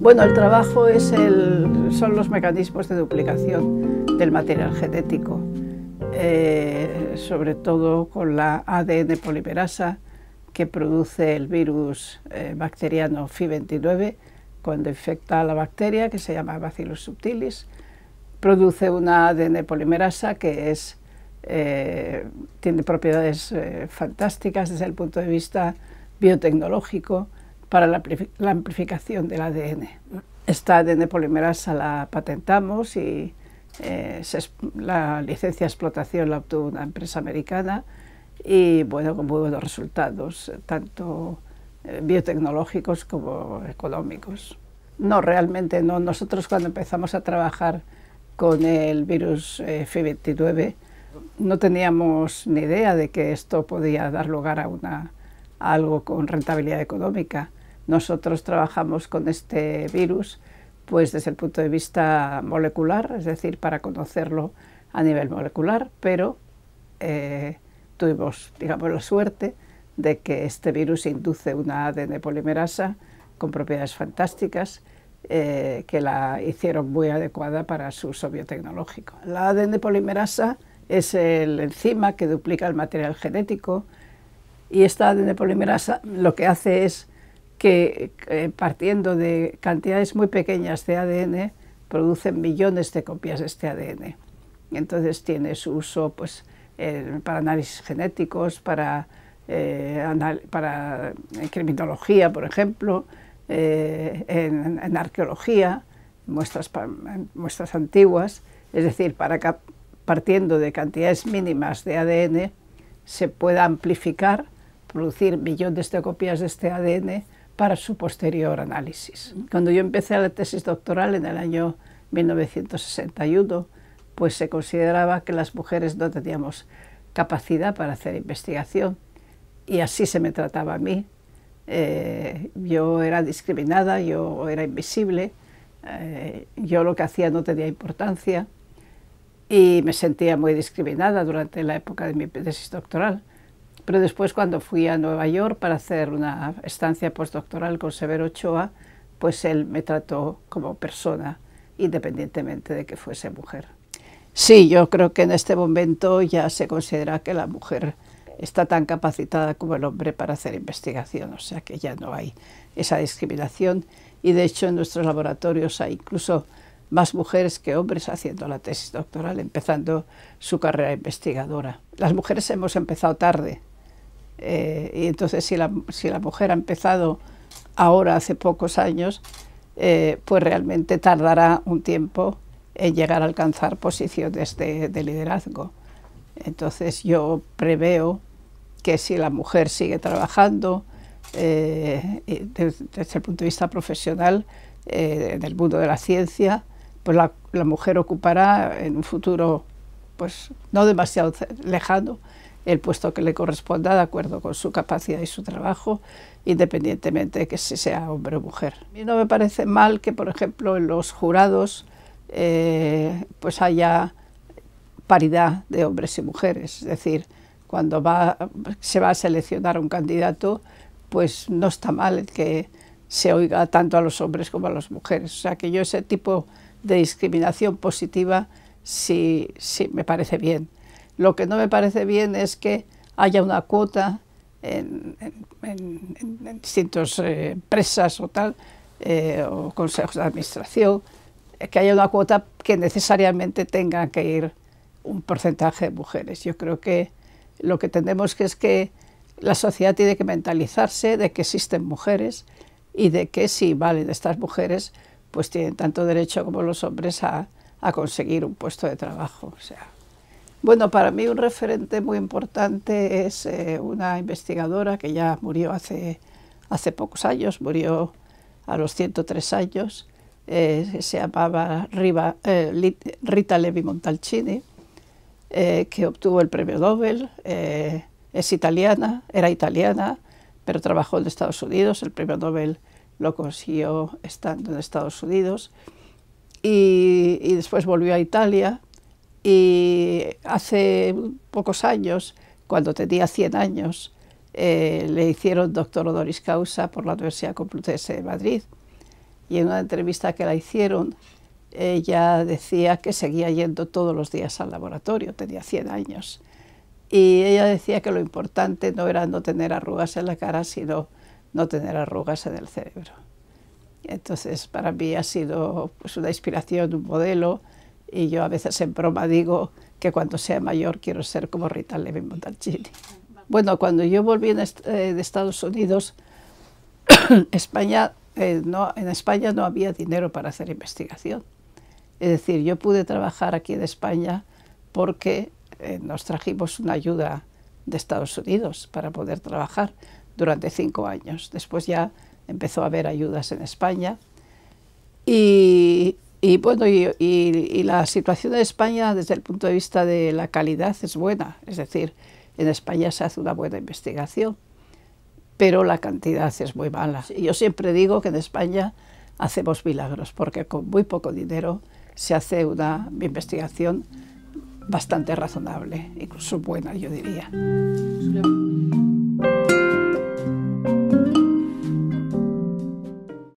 Bueno, el trabajo es son los mecanismos de duplicación del material genético, eh, sobre todo con la ADN polimerasa que produce el virus eh, bacteriano FI29 e cuando infecta a la bacteria, que se llama Bacillus subtilis, produce una ADN polimerasa que eh, tiene propiedades fantásticas desde el punto de vista biotecnológico, para la, amplificación del ADN. Esta ADN polimerasa la patentamos y eh, la licencia de explotación la obtuvo una empresa americana y bueno, con muy buenos resultados, eh, tanto eh, biotecnológicos como económicos. No, realmente no. Nosotros cuando empezamos a trabajar con el virus F29 no teníamos ni idea de que esto podía dar lugar a, a algo con rentabilidad económica. Nosotros trabajamos con este virus pues desde el punto de vista molecular, es decir, para conocerlo a nivel molecular, pero eh, tuvimos, digamos, la suerte de que este virus induce una ADN polimerasa con propiedades fantásticas eh, que la hicieron muy adecuada para su uso biotecnológico. La ADN polimerasa es el enzima que duplica el material genético y esta ADN polimerasa lo que hace es que eh, partiendo de cantidades muy pequeñas de ADN producen millones de copias de este ADN. Entonces tiene su uso pues, para análisis genéticos, para, eh, eh, criminología, por ejemplo, en, en, arqueología, muestras, muestras antiguas, es decir, para partiendo de cantidades mínimas de ADN se pueda amplificar, producir millones de copias de este ADN para su posterior análisis. Cuando yo empecé la tesis doctoral en el año 1961, pues se consideraba que las mujeres no teníamos capacidad para hacer investigación y así se me trataba a mí. Eh, yo era discriminada, yo era invisible, eh, yo lo que hacía no tenía importancia y me sentía muy discriminada durante la época de mi tesis doctoral. Pero después cuando fui a Nueva York para hacer una estancia postdoctoral con Severo Ochoa, pues él me trató como persona, independientemente de que fuese mujer. Sí, yo creo que en este momento ya se considera que la mujer está tan capacitada como el hombre para hacer investigación, o sea que ya no hay esa discriminación y de hecho en nuestros laboratorios hay incluso más mujeres que hombres haciendo la tesis doctoral, empezando su carrera investigadora. Las mujeres hemos empezado tarde, eh, y entonces si la, mujer ha empezado ahora hace pocos años, eh, pues realmente tardará un tiempo en llegar a alcanzar posiciones de, liderazgo. Entonces yo preveo que si la mujer sigue trabajando eh, desde, el punto de vista profesional en el mundo de la ciencia, pues la, la, mujer ocupará en un futuro pues no demasiado lejano el puesto que le corresponda de acuerdo con su capacidad y su trabajo, independientemente de que se sea hombre o mujer. A mí no me parece mal que, por ejemplo, en los jurados eh, pues haya paridad de hombres y mujeres, es decir, cuando se va a seleccionar un candidato, pues no está mal que se oiga tanto a los hombres como a las mujeres. O sea que yo ese tipo de discriminación positiva sí, sí me parece bien. Lo que no me parece bien es que haya una cuota en, distintas eh, empresas o tal, eh, o consejos de administración, eh, que haya una cuota que necesariamente tenga que ir un porcentaje de mujeres. Yo creo que lo que tenemos que es que la sociedad tiene que mentalizarse de que existen mujeres y de que si valen estas mujeres, pues tienen tanto derecho como los hombres a, a conseguir un puesto de trabajo. O sea. Bueno, para mí un referente muy importante es eh, una investigadora que ya murió hace, pocos años, murió a los 103 años, eh, se llamaba eh, Rita Levi Montalcini, que obtuvo el premio Nobel, es italiana, era italiana, pero trabajó en Estados Unidos, el premio Nobel lo consiguió estando en Estados Unidos, y después volvió a Italia, y hace pocos años, cuando tenía 100 años, eh, le hicieron doctor honoris causa por la Universidad Complutense de Madrid. Y en una entrevista que la hicieron, ella decía que seguía yendo todos los días al laboratorio, tenía 100 años. Y ella decía que lo importante no era no tener arrugas en la cara, sino no tener arrugas en el cerebro. Entonces, para mí ha sido pues, una inspiración, un modelo. Y yo a veces en broma digo que cuando sea mayor quiero ser como Rita Levi Montalcini. Bueno, cuando yo volví eh, de Estados Unidos, España, eh, no, en España no había dinero para hacer investigación. Es decir, yo pude trabajar aquí en España porque eh, nos trajimos una ayuda de Estados Unidos para poder trabajar durante cinco años. Después ya empezó a haber ayudas en España y y bueno, y, la situación de España desde el punto de vista de la calidad es buena, es decir, en España se hace una buena investigación, pero la cantidad es muy mala. yo siempre digo que en España hacemos milagros, porque con muy poco dinero se hace una investigación bastante razonable, incluso buena, yo diría.